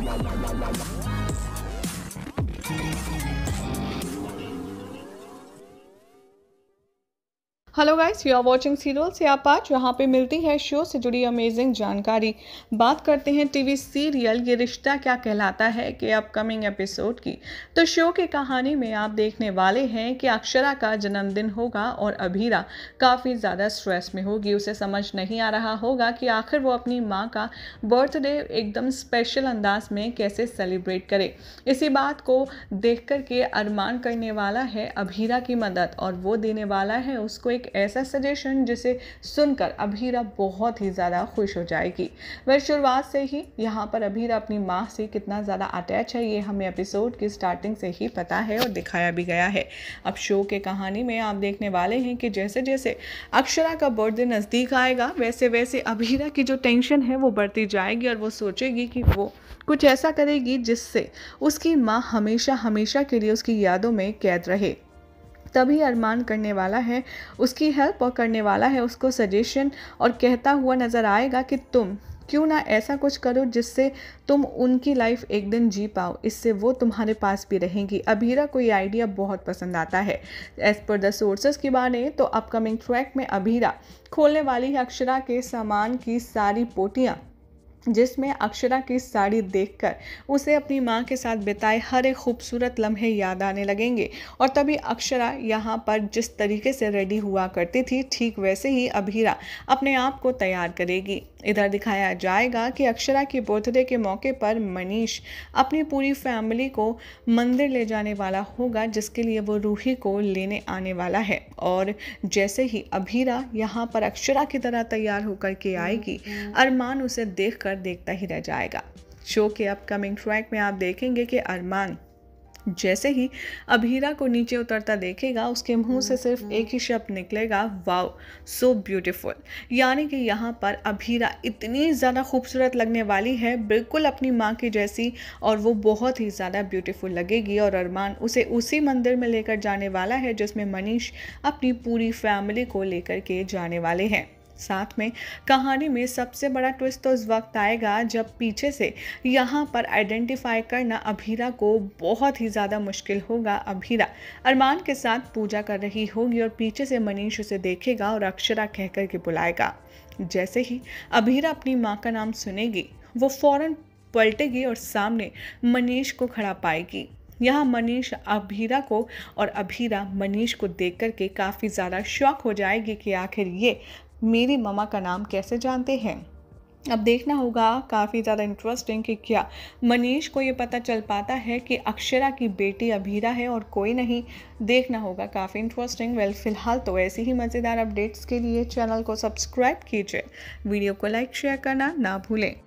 わあ hello guys you are watching serial से आप आज यहाँ पे मिलती है शो से जुड़ी अमेजिंग जानकारी बात करते हैं टीवी सीरियल ये रिश्ता क्या कहलाता है कि अपकमिंग एपिसोड की तो शो की कहानी में आप देखने वाले हैं कि अक्षरा का जन्मदिन होगा और अभीरा काफ़ी ज़्यादा स्ट्रेस में होगी उसे समझ नहीं आ रहा होगा कि आखिर वो अपनी माँ का बर्थडे एकदम स्पेशल अंदाज में कैसे सेलिब्रेट करे इसी बात को देख कर के अरमान करने वाला है अभीरा की मदद और वो देने वाला है उसको एक एक ऐसा सजेशन जिसे सुनकर अभीरा बहुत ही ज़्यादा खुश हो जाएगी वह शुरुआत से ही यहाँ पर अभीरा अपनी माँ से कितना ज़्यादा अटैच है ये हमें एपिसोड की स्टार्टिंग से ही पता है और दिखाया भी गया है अब शो के कहानी में आप देखने वाले हैं कि जैसे जैसे अक्षरा का बर्थडे नज़दीक आएगा वैसे वैसे अभीरा की जो टेंशन है वो बढ़ती जाएगी और वो सोचेगी कि वो कुछ ऐसा करेगी जिससे उसकी माँ हमेशा हमेशा के लिए उसकी यादों में कैद रहे तभी अरमान करने वाला है उसकी हेल्प और करने वाला है उसको सजेशन और कहता हुआ नज़र आएगा कि तुम क्यों ना ऐसा कुछ करो जिससे तुम उनकी लाइफ एक दिन जी पाओ इससे वो तुम्हारे पास भी रहेंगी अभीरा को ये आइडिया बहुत पसंद आता है एज़ पर द सोर्सेज की बात है तो अपकमिंग ट्रैक में अभीरा खोलने वाली है अक्षरा के सामान की सारी पोटियाँ जिसमें अक्षरा की साड़ी देखकर उसे अपनी माँ के साथ बिताए हर एक खूबसूरत लम्हे याद आने लगेंगे और तभी अक्षरा यहाँ पर जिस तरीके से रेडी हुआ करती थी ठीक वैसे ही अभीरा अपने आप को तैयार करेगी इधर दिखाया जाएगा कि अक्षरा की बर्थडे के मौके पर मनीष अपनी पूरी फैमिली को मंदिर ले जाने वाला होगा जिसके लिए वो रूही को लेने आने वाला है और जैसे ही अभीरा यहाँ पर अक्षरा की तरह तैयार होकर के आएगी अरमान उसे कर सुनकर देखता ही रह जाएगा शो के अपकमिंग ट्रैक में आप देखेंगे कि अरमान जैसे ही अभीरा को नीचे उतरता देखेगा उसके मुंह से सिर्फ हम्म, एक ही हम्म। शब्द निकलेगा वाओ सो ब्यूटीफुल यानी कि यहाँ पर अभीरा इतनी ज़्यादा खूबसूरत लगने वाली है बिल्कुल अपनी माँ की जैसी और वो बहुत ही ज़्यादा ब्यूटीफुल लगेगी और अरमान उसे उसी मंदिर में लेकर जाने वाला है जिसमें मनीष अपनी पूरी फैमिली को लेकर के जाने वाले हैं साथ में कहानी में सबसे बड़ा ट्विस्ट तो उस वक्त आएगा जब पीछे से यहाँ पर आइडेंटिफाई करना अभीरा को बहुत ही ज़्यादा मुश्किल होगा अभीरा अरमान के साथ पूजा कर रही होगी और पीछे से मनीष उसे देखेगा और अक्षरा कहकर के बुलाएगा जैसे ही अभीरा अपनी माँ का नाम सुनेगी वो फौरन पलटेगी और सामने मनीष को खड़ा पाएगी यहाँ मनीष अभीरा को और अभीरा मनीष को देख करके काफ़ी ज़्यादा शौक हो जाएगी कि आखिर ये मेरी ममा का नाम कैसे जानते हैं अब देखना होगा काफ़ी ज़्यादा इंटरेस्टिंग कि क्या मनीष को ये पता चल पाता है कि अक्षरा की बेटी अभीरा है और कोई नहीं देखना होगा काफ़ी इंटरेस्टिंग वेल फिलहाल तो ऐसी ही मज़ेदार अपडेट्स के लिए चैनल को सब्सक्राइब कीजिए वीडियो को लाइक शेयर करना ना भूलें